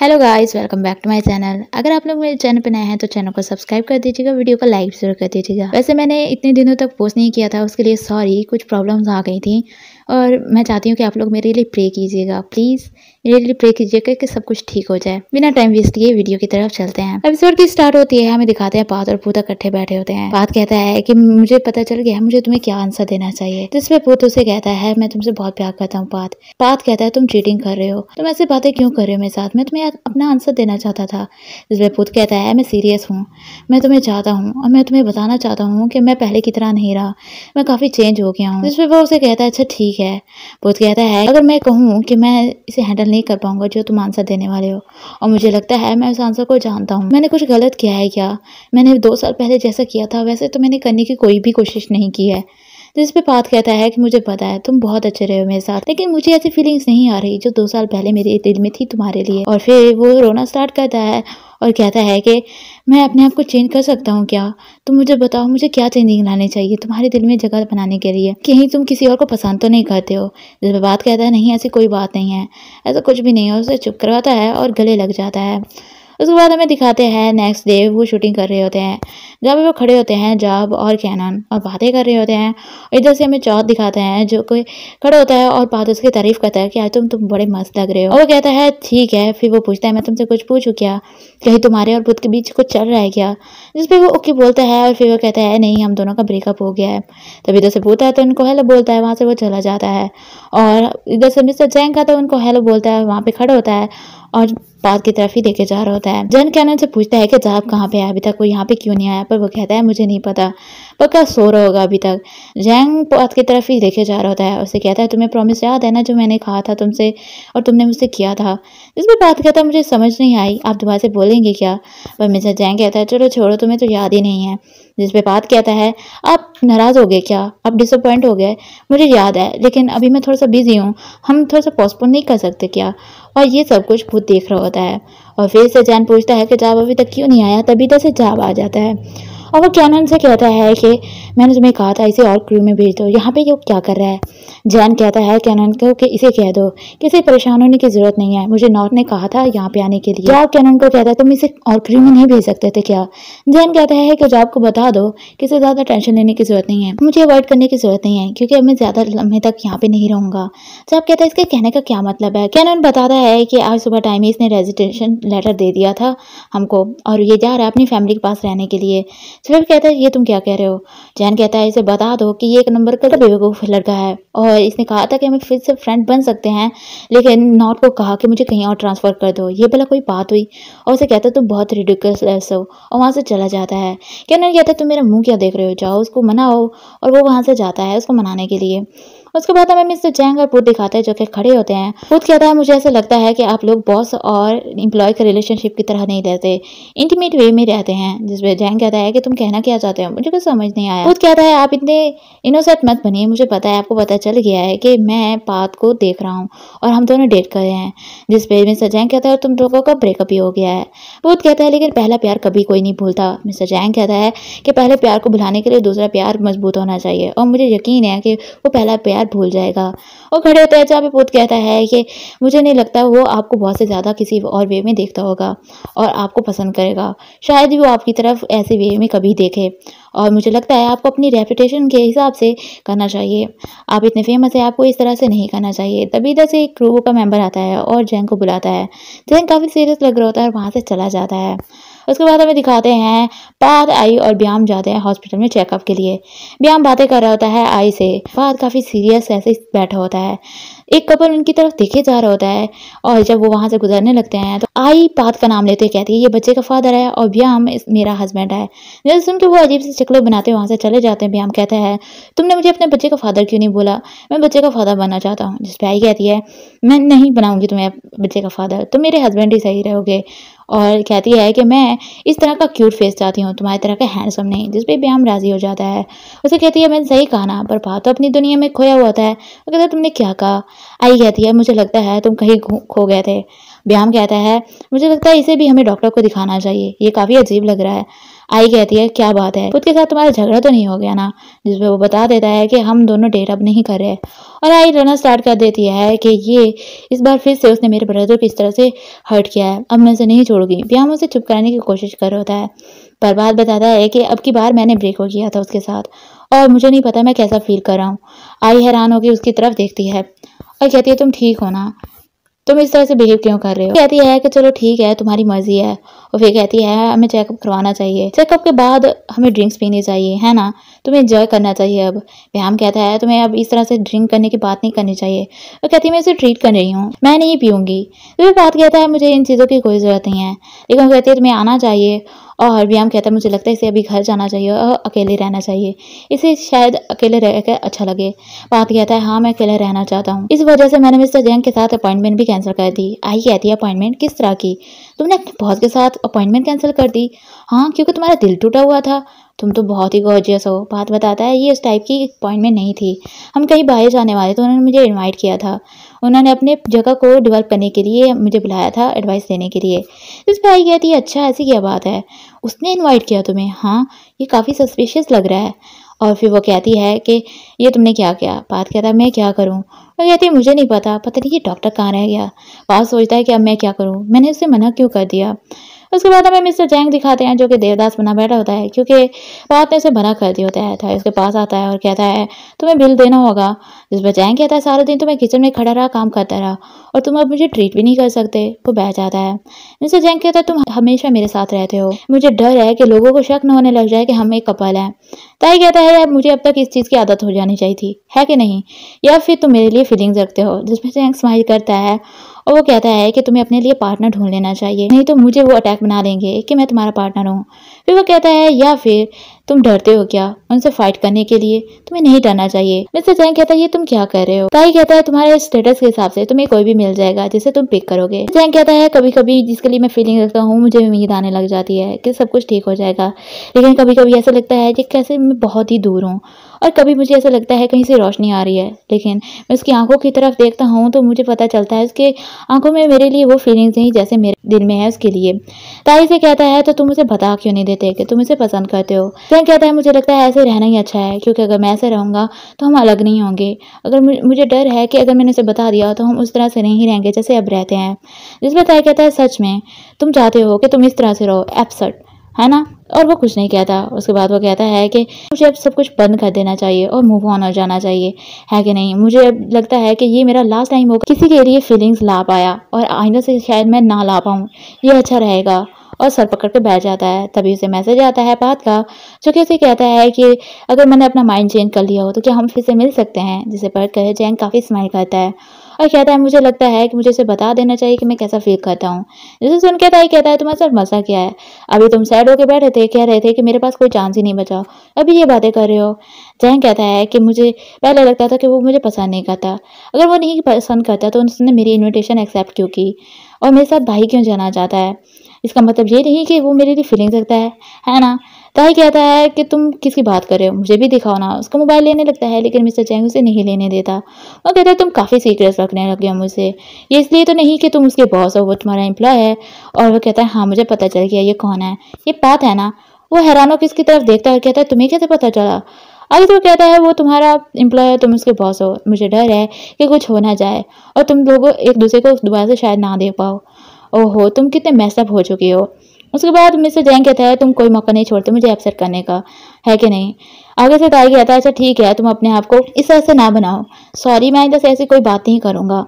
hello guys welcome back to my channel अगर आप लोग मेरे चैनल पर नए हैं तो चैनल को सब्सक्राइब कर दीजिएगा वीडियो को लाइक जरूर कर दीजिएगा वैसे मैंने इतने दिनों तक पोस्ट नहीं किया था उसके लिए सॉरी कुछ प्रॉब्लम्स आ गई थी और मैं चाहती हूँ कि आप लोग मेरे लिए प्रे कीजिएगा प्लीज़ मेरे लिए प्रे कीजिएगा कि सब कुछ ठीक हो जाए बिना टाइम वेस्ट किए वीडियो की तरफ चलते हैं एपिसोड की स्टार्ट होती है हमें दिखाते हैं पात और पूता इकट्ठे बैठे होते हैं पात कहता है कि मुझे पता चल गया मुझे तुम्हें क्या आंसर देना चाहिए जिसपे पूत उसे कहता है मैं तुमसे बहुत प्यार करता हूँ पात पात कहता है तुम चीटिंग कर रहे हो तुम ऐसी बातें क्यों कर रहे हो मेरे साथ मैं तुम्हें अपना आंसर देना चाहता था जिसमें पूत कहता है मैं सीरियस हूँ मैं तुम्हें चाहता हूँ और मैं तुम्हें बताना चाहता हूँ कि मैं पहले की तरह नहीं रहा मैं काफ़ी चेंज हो गया हूँ जिसमें वो उसे कहता है अच्छा ठीक है है बोध कहता है अगर मैं कहूँ कि मैं इसे हैंडल नहीं कर पाऊंगा जो तुम आंसर देने वाले हो और मुझे लगता है मैं उस आंसर को जानता हूँ मैंने कुछ गलत किया है क्या मैंने दो साल पहले जैसा किया था वैसे तो मैंने करने की कोई भी कोशिश नहीं की है जिस तो पे बात कहता है कि मुझे पता है तुम बहुत अच्छे रहे हो मेरे साथ लेकिन मुझे ऐसी फीलिंग्स नहीं आ रही जो दो साल पहले मेरे दिल में थी तुम्हारे लिए और फिर वो रोना स्टार्ट करता है और कहता है कि मैं अपने आप को चेंज कर सकता हूँ क्या तुम मुझे बताओ मुझे क्या चेंजिंग लाने चाहिए तुम्हारे दिल में जगह बनाने के लिए कहीं तुम किसी और को पसंद तो नहीं करते हो जज्बात कहता है नहीं ऐसी कोई बात नहीं है ऐसा कुछ भी नहीं है उसे चुप करवाता है और गले लग जाता है उसके बाद हमें दिखाते हैं नेक्स्ट डे वो शूटिंग कर रहे होते हैं जहाँ वो खड़े होते हैं जाब और कैनन और बातें कर रहे होते हैं इधर से हमें चौथ दिखाते हैं जो कोई खड़ा होता है और बात उसकी तारीफ करता है कि आज तुम तुम बड़े मस्त लग रहे हो और वो कहता है ठीक है फिर वो पूछता है मैं तुमसे कुछ पूछूँ क्या कहीं तुम्हारे और बुद्ध के बीच कुछ चल रहा है क्या जिसपे वो ओके बोलता है और फिर वो कहता है नहीं हम दोनों का ब्रेकअप हो गया है तब इधर से पूछता है तो उनको हेलो बोलता है वहाँ से वो चला जाता है और इधर से मिस्टर जैंग का तो उनको हेलो बोलता है वहाँ पे खड़ा होता है और बाद की तरफ ही देखे जा रहा होता है जन कैनन से पूछता है कि जाब कहाँ पे आया अभी तक वो यहाँ पे क्यों नहीं आया पर वो कहता है मुझे नहीं पता पक्का सो रहा होगा अभी तक जैंग पाथ की तरफ ही देखे जा रहा होता है उसे कहता है तुम्हें प्रॉमिस याद है ना जो मैंने कहा था तुमसे और तुमने मुझसे किया था जिसमें बात कहता है मुझे समझ नहीं आई आप दोबारा से बोलेंगे क्या पर मिस्टर जैंग कहता है चलो छोड़ो तुम्हें तो याद ही नहीं है जिसपे बात कहता है आप नाराज़ हो गए क्या आप डिसअपॉइंट हो गए मुझे याद है लेकिन अभी मैं थोड़ा सा बिजी हूँ हम थोड़ा सा पोस्टपोन नहीं कर सकते क्या और ये सब कुछ भूत देख रहा होता है और फिर से जैन पूछता है कि जाब अभी तक क्यों नहीं आया तभी तक तो से जाब आ जाता है और वो कैनन से कहता है कि मैंने तुम्हें कहा था इसे और क्रू में भेज दो यहाँ पे ये क्या कर रहा है जैन कहता है कैनन को कि इसे कह दो किसी परेशान होने की ज़रूरत नहीं है मुझे नॉर्थ ने कहा था यहाँ पे आने के लिए जॉब कैनन को कहता है तुम इसे और क्रू में नहीं भेज सकते थे क्या जैन कहता है कि जॉब को बता दो किसे ज़्यादा टेंशन लेने की ज़रूरत नहीं है मुझे अवॉइड करने की ज़रूरत नहीं है क्योंकि अब मैं ज़्यादा लंबे तक यहाँ पर नहीं रहूँगा जॉब कहता है इसके कहने का क्या मतलब है कैनन बताता है कि आज सुबह टाइम इसने रेजिटेशन लेटर दे दिया था हमको और ये जा रहा है अपनी फैमिली के पास रहने के लिए शरीफ कहता है ये तुम क्या कह रहे हो जैन कहता है इसे बता दो कि ये एक नंबर का बेवकूफ़ लड़का है और इसने कहा था कि हम फिर से फ्रेंड बन सकते हैं लेकिन नॉट को कहा कि मुझे कहीं और ट्रांसफ़र कर दो ये भला कोई बात हुई और उसे कहता तुम बहुत रिडिकलस हो और वहाँ से चला जाता है क्या उन्होंने कहता है तुम मेरा मुँह क्या देख रहे हो जाओ उसको मनाओ और वो वहाँ से जाता है उसको मनाने के लिए उसके बाद हमें मिस्टर जैंग और पुत दिखाते हैं जो कि खड़े होते हैं पुत कहता है मुझे ऐसा लगता है कि आप लोग बॉस और इम्प्लॉय का रिलेशनशिप की तरह नहीं रहते इंटीमेट वे में रहते हैं जिसमें जैंग कहता है कि तुम कहना क्या चाहते हो मुझे कुछ समझ नहीं आया पुत कहता है आप इतने इनोसेंट मत बनिए मुझे पता है आपको पता चल गया है कि मैं पात को देख रहा हूँ और हम दोनों डेट कर रहे हैं जिसपे मिस्टर जैंग कहता है तुम लोगों का ब्रेकअप भी हो गया है पुत कहता है लेकिन पहला प्यार कभी कोई नहीं भूलता मिस्टर जैंग कहता है कि पहले प्यार को भुलाने के लिए दूसरा प्यार मजबूत होना चाहिए और मुझे यकीन है कि वो पहला प्यार शायद भूल जाएगा और खड़े होते हैं जहाँ पे पुत कहता है कि मुझे नहीं लगता वो आपको बहुत से ज़्यादा किसी और वे में देखता होगा और आपको पसंद करेगा शायद वो आपकी तरफ ऐसे वे में कभी देखे और मुझे लगता है आपको अपनी रेपुटेशन के हिसाब से करना चाहिए आप इतने फेमस हैं आपको इस तरह से नहीं करना चाहिए तभी इधर से एक क्रू का मेम्बर आता है और जैंग को बुलाता है जैंग काफ़ी सीरियस लग रहा होता है और वहाँ से चला जाता है उसके बाद हमें दिखाते हैं पाद आई और ब्याम जाते हैं हॉस्पिटल में चेकअप के लिए ब्याम बातें कर रहा होता है आई से पाद काफ़ी सीरियस ऐसे बैठा होता है एक कपल उनकी तरफ देखे जा रहा होता है और जब वो वहाँ से गुजरने लगते हैं तो आई पाद का नाम लेते कहती है ये बच्चे का फादर है और ब्याम मेरा हस्बैंड है जैसे सुन के वो अजीब से चकलो बनाते हुए वहाँ से चले जाते हैं ब्याम कहता है तुमने मुझे अपने बच्चे का फादर क्यों नहीं बोला मैं बच्चे का फादर बनना चाहता हूँ जिस पे आई कहती है मैं नहीं बनाऊंगी तुम्हें बच्चे का फादर तुम मेरे हस्बैंड ही सही रहोगे और कहती है कि मैं इस तरह का क्यूट फेस चाहती हूँ तुम्हारी तरह का हैंडसम नहीं जिस पर ब्याम राज़ी हो जाता है उसे कहती है मैंने सही कहा ना पर पा तो अपनी दुनिया में खोया हुआ था वो कहता है तुमने क्या कहा आई कहती है मुझे लगता है तुम कहीं खो गए थे ब्याम कहता है मुझे लगता है इसे भी हमें डॉक्टर को दिखाना चाहिए ये काफ़ी अजीब लग रहा है आई कहती है क्या बात है खुद के साथ तुम्हारा झगड़ा तो नहीं हो गया ना जिसमें वो बता देता है कि हम दोनों डेट अप नहीं कर रहे और आई रोना स्टार्ट कर देती है कि ये इस बार फिर से उसने मेरे ब्रदर को इस तरह से हर्ट किया है अब मैं उसे नहीं छोड़ूंगी व्यायाम उसे चुप कराने की कोशिश कर रहा होता है पर बात बताता है कि अब की बार मैंने ब्रेकअप किया था उसके साथ और मुझे नहीं पता मैं कैसा फील कर रहा हूँ आई हैरान होकर उसकी तरफ देखती है और कहती है तुम ठीक हो ना तुम इस तरह से बिहेव क्यों कर रहे हो कहती है कि चलो ठीक है तुम्हारी मर्जी है और फिर कहती है हमें चेकअप करवाना चाहिए चेकअप के बाद हमें ड्रिंक्स पीनी चाहिए है ना तुम्हें इंजॉय करना चाहिए अब व्यायाम कहता है तुम्हें अब इस तरह से ड्रिंक करने की बात नहीं करनी चाहिए और कहती है मैं इसे ट्रीट कर रही हूँ मैं नहीं पीऊँगी तो फिर बात कहता है मुझे इन चीज़ों की कोई ज़रूरत नहीं है लेकिन वो कहती है तुम्हें आना चाहिए और व्यायाम कहता है मुझे लगता है इसे अभी घर जाना चाहिए और अकेले रहना चाहिए इसे शायद अकेले रहकर अच्छा लगे बात कहता है हाँ मैं अकेले रहना चाहता हूँ इस वजह से मैंने मिस्टर जैंग के साथ अपॉइंटमेंट भी कैंसिल कर दी आई कहती है अपॉइंटमेंट किस तरह की तुमने अपने बॉस के साथ अपॉइंटमेंट कैंसिल कर दी हाँ क्योंकि तुम्हारा दिल टूटा हुआ था तुम तो बहुत ही गॉर्जियस हो बात बताता है ये उस टाइप की पॉइंट में नहीं थी हम कहीं बाहर जाने वाले तो उन्होंने मुझे इन्वाइट किया था उन्होंने अपने जगह को डेवलप करने के लिए मुझे बुलाया था एडवाइस देने के लिए इस भाई कहती है अच्छा ऐसी क्या बात है उसने इन्वाइट किया तुम्हें हाँ ये काफ़ी सस्पिशियस लग रहा है और फिर वो कहती है कि ये तुमने क्या किया बात कहता मैं क्या करूँ वो कहती है मुझे नहीं पता पता नहीं ये डॉक्टर कहाँ रह गया बात सोचता है कि अब मैं क्या करूँ मैंने उससे मना क्यों कर दिया उसके बाद हमें मिस्टर जैंग दिखाते हैं जो कि देवदास बना बैठा होता है क्योंकि बात ने उसे भरा कर दिया होता है था उसके पास आता है और कहता है तुम्हें बिल देना होगा जिस पर जैंग कहता है सारा दिन तुम्हें तो किचन में खड़ा रहा काम करता रहा और तुम अब मुझे ट्रीट भी नहीं कर सकते वो बैठ जाता है मिस्टर जैंग कहता है तुम हमेशा मेरे साथ रहते हो मुझे डर है कि लोगों को शक न होने लग जाए कि हम एक कपल हैं ताई कहता है यार मुझे अब तक इस चीज़ की आदत हो जानी चाहिए थी है कि नहीं या फिर तुम मेरे लिए फीलिंग्स रखते हो जिसमें जैंग स्माइल करता है और वो कहता है कि तुम्हें अपने लिए पार्टनर ढूंढ लेना चाहिए नहीं तो मुझे वो अटैक बना लेंगे कि मैं तुम्हारा पार्टनर हूँ फिर वो कहता है या फिर तुम डरते हो क्या उनसे फाइट करने के लिए तुम्हें नहीं डरना चाहिए मिस्टर जैंग कहता है ये तुम क्या कर रहे हो ताई कहता है तुम्हारे स्टेटस के हिसाब से तुम्हें कोई भी मिल जाएगा जिसे तुम पिक करोगे जैंग कहता है कभी कभी जिसके लिए मैं फीलिंग रखता हूँ मुझे उम्मीद आने लग जाती है कि सब कुछ ठीक हो जाएगा लेकिन कभी कभी ऐसा लगता है कि कैसे मैं बहुत ही दूर हूँ और कभी मुझे ऐसा लगता है कहीं से रोशनी आ रही है लेकिन मैं उसकी आंखों की तरफ देखता हूँ तो मुझे पता चलता है उसके आंखों में मेरे लिए वो फीलिंग्स नहीं जैसे मेरे दिल में है उसके लिए ताई से कहता है तो तुम उसे बता क्यों नहीं देते कि तुम इसे पसंद करते हो फिर कहता है मुझे लगता है ऐसे रहना ही अच्छा है क्योंकि अगर मैं ऐसे रहूँगा तो हम अलग नहीं होंगे अगर मुझे डर है कि अगर मैंने उसे बता दिया तो हम उस तरह से नहीं रहेंगे जैसे अब रहते हैं जिसमें तय कहता है सच में तुम चाहते हो कि तुम इस तरह से रहो एपसट है ना और वो कुछ नहीं कहता उसके बाद वो कहता है कि मुझे अब सब कुछ बंद कर देना चाहिए और मूव ऑन हो जाना चाहिए है कि नहीं मुझे अब लगता है कि ये मेरा लास्ट टाइम होगा किसी के लिए फीलिंग्स ला पाया और आइंदा से शायद मैं ना ला पाऊँ ये अच्छा रहेगा और सर पकड़ के बैठ जाता है तभी उसे मैसेज आता है बात का जो कि उसे कहता है कि अगर मैंने अपना माइंड चेंज कर लिया हो तो क्या हम फिर से मिल सकते हैं जिसे पढ़कर जैन काफ़ी स्माइल करता है और कहता है मुझे लगता है कि मुझे उसे बता देना चाहिए कि मैं कैसा फील करता हूँ जैसे सुन के ताई कहता है तुम्हारा सर मजा क्या है अभी तुम सैड होकर बैठे थे कह रहे थे कि मेरे पास कोई चांस ही नहीं बचा अभी ये बातें कर रहे हो जैन कहता है कि मुझे पहले लगता था कि वो मुझे पसंद नहीं करता अगर वो नहीं पसंद करता तो उसने मेरी इन्विटेशन एक्सेप्ट क्यों की और मेरे साथ भाई क्यों जाना चाहता है इसका मतलब ये नहीं कि वो मेरे लिए फीलिंग्स रखता है है ना ताही तो कहता है कि तुम किसकी बात कर रहे हो मुझे भी दिखाओ ना उसका मोबाइल लेने लगता है लेकिन मिस्टर चैंग उसे नहीं लेने देता वो कहता है तुम काफ़ी सीक्रेट्स रखने लगे हो मुझसे ये इसलिए तो नहीं कि तुम उसके बॉस हो वो तुम्हारा एम्प्लॉय है और वो कहता है हाँ मुझे पता चल गया ये कौन है ये बात है ना वो हैरान होकर इसकी तरफ देखता है और कहता है तुम्हें कैसे पता चला अगर तो कहता है वो तुम्हारा एम्प्लॉय है तुम उसके बॉस हो मुझे डर है कि कुछ हो ना जाए और तुम लोग एक दूसरे को दोबारा से शायद ना दे पाओ ओहो तुम कितने मैसअप हो चुके हो उसके बाद मिस्टर जैन कहता है तुम कोई मौका नहीं छोड़ते मुझे अपसेट करने का है कि नहीं आगे से ताई कहता है अच्छा ठीक है तुम अपने आप को इस तरह से ना बनाओ सॉरी मैं इधर ऐसी कोई बात नहीं करूँगा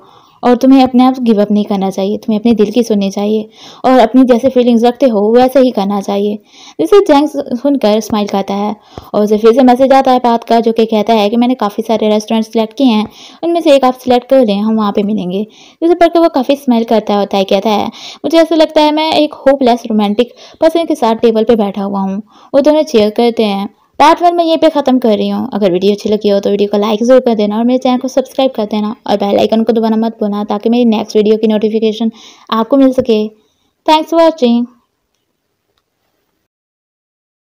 और तुम्हें अपने आप गिव अप नहीं करना चाहिए तुम्हें अपने दिल की सुननी चाहिए और अपनी जैसे फीलिंग्स रखते हो वैसे ही करना चाहिए जैसे जैंग सुनकर स्माइल करता है और उसे फिर से मैसेज आता है बात का जो कि कहता है कि मैंने काफ़ी सारे रेस्टोरेंट सेलेक्ट किए हैं उनमें से एक आप सिलेक्ट कर लें हम वहाँ पर मिलेंगे जिसे पढ़कर वो काफ़ी स्माइल करता होता है कहता है मुझे ऐसा लगता है मैं एक होपलेस रोमांटिक पर्सन के साथ टेबल पर बैठा हुआ हूँ वो दोनों चेयर करते हैं पार्ट वन में यहीं पे ख़त्म कर रही हूँ अगर वीडियो अच्छी लगी हो तो वीडियो को लाइक ज़रूर कर देना और मेरे चैनल को सब्सक्राइब कर देना और बेल आइकन को दोबारा मत भूलना ताकि मेरी नेक्स्ट वीडियो की नोटिफिकेशन आपको मिल सके थैंक्स फॉर वॉचिंग